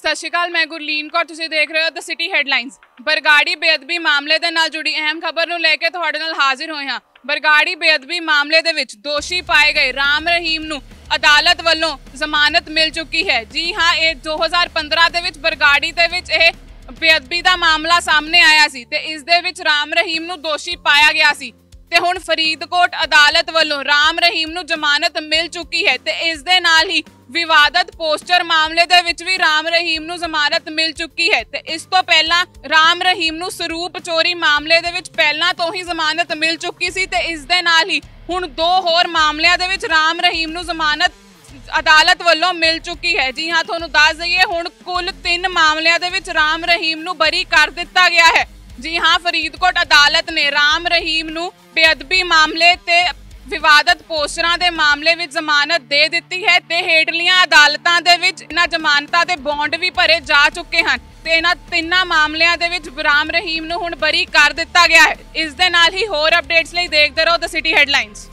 ਸਤਿ ਸ਼੍ਰੀ ਅਕਾਲ ਮੈਂ ਗੁਰਲੀਨ ਕੌਰ ਤੁਸੀਂ ਦੇਖ ਰਹੇ ਹੋ ਦ ਸਿਟੀ ਹੈਡਲਾਈਨਸ ਬਰਗਾੜੀ ਬੇਅਦਬੀ ਮਾਮਲੇ ਦੇ ਨਾਲ ਜੁੜੀ ਅਹਿਮ ਖਬਰ ਨੂੰ ਲੈ ਕੇ ਤੁਹਾਡੇ ਨਾਲ ਹਾਜ਼ਰ ਹੋਏ ਹਾਂ ਬਰਗਾੜੀ ਬੇਅਦਬੀ ਮਾਮਲੇ ਦੇ ਵਿੱਚ ਦੋਸ਼ੀ ਪਾਏ ਗਏ ਰਾਮ ਰਹੀਮ ਨੂੰ ਅਦਾਲਤ ਵੱਲੋਂ ਜ਼ਮਾਨਤ ਮਿਲ ਚੁੱਕੀ ਹੈ ਜੀ ਹਾਂ ਇਹ 2015 ਦੇ ਵਿੱਚ ਬਰਗਾੜੀ ਦੇ ਵਿੱਚ ਇਹ ਬੇਅਦਬੀ ਦਾ ਮਾਮਲਾ ਸਾਹਮਣੇ ਆਇਆ ਸੀ ਤੇ ਇਸ ਦੇ ਵਿੱਚ ਰਾਮ ਰਹੀਮ ਨੂੰ ਦੋਸ਼ੀ ਪਾਇਆ ਗਿਆ ਸੀ ਤੇ ਹੁਣ ਫਰੀਦਕੋਟ ਅਦਾਲਤ ਵੱਲੋਂ ਰਾਮ ਰਹੀਮ ਨੂੰ ਜ਼ਮਾਨਤ ਮਿਲ ਚੁੱਕੀ ਹੈ ਤੇ ਇਸ ਦੇ ਨਾਲ ਹੀ ਵਿਵਾਦਤ ਪੋਸਟਰ ਮਾਮਲੇ ਦੇ ਵਿੱਚ ਵੀ ਰਾਮ ਰਹੀਮ ਨੂੰ ਜ਼ਮਾਨਤ ਮਿਲ ਚੁੱਕੀ ਹੈ ਤੇ ਇਸ ਤੋਂ ਪਹਿਲਾਂ ਰਾਮ ਰਹੀਮ ਨੂੰ ਸਰੂਪ ਚੋਰੀ ਮਾਮਲੇ ਦੇ ਵਿੱਚ ਪਹਿਲਾਂ ਤੋਂ ਹੀ ਜ਼ਮਾਨਤ ਮਿਲ ਚੁੱਕੀ ਸੀ ਤੇ ਇਸ ਦੇ ਨਾਲ ਹੀ ਹੁਣ ਦੋ ਹੋਰ ਮਾਮਲਿਆਂ ਦੇ ਵਿੱਚ ਰਾਮ ਰਹੀਮ ਨੂੰ ਜ਼ਮਾਨਤ ਅਦਾਲਤ ਵੱਲੋਂ ਮਿਲ ਚੁੱਕੀ ਹੈ ਜੀ ਹਾਂ ਤੁਹਾਨੂੰ ਦੱਸ ਦਈਏ ਹੁਣ ਕੁੱਲ 3 ਮਾਮਲਿਆਂ ਦੇ ਵਿੱਚ ਰਾਮ ਰਹੀਮ ਨੂੰ ਬਰੀ ਕਰ ਦਿੱਤਾ ਗਿਆ ਹੈ ਜੀ ਹਾਂ ਫਰੀਦਕੋਟ ਅਦਾਲਤ ਨੇ ਰਾਮ ਰਹੀਮ ਨੂੰ ਬੇਅਦਬੀ ਮਾਮਲੇ ਤੇ ਵਿਵਾਦਤ ਪੋਸਟਰਾਂ ਦੇ ਮਾਮਲੇ ਵਿੱਚ ਜ਼ਮਾਨਤ ਦੇ ਦਿੱਤੀ ਹੈ ਤੇ ਹੇਠਲੀਆਂ ਅਦਾਲਤਾਂ ਦੇ ਵਿੱਚ ਇਹਨਾਂ ਜ਼ਮਾਨਤਾਂ ਦੇ ਬੌਂਡ ਵੀ ਭਰੇ ਜਾ ਚੁੱਕੇ ਹਨ ਤੇ ਇਹਨਾਂ ਤਿੰਨਾਂ ਮਾਮਲਿਆਂ ਦੇ ਵਿੱਚ ਬਰਾਮ ਰਹੀਮ ਨੂੰ ਹੁਣ ਬਰੀ ਕਰ ਦਿੱਤਾ ਗਿਆ ਹੈ ਇਸ ਦੇ ਨਾਲ ਹੀ ਹੋਰ ਅਪਡੇਟਸ ਲਈ ਦੇਖਦੇ ਰਹੋ ਦ ਸਿਟੀ ਹੈਡਲਾਈਨਸ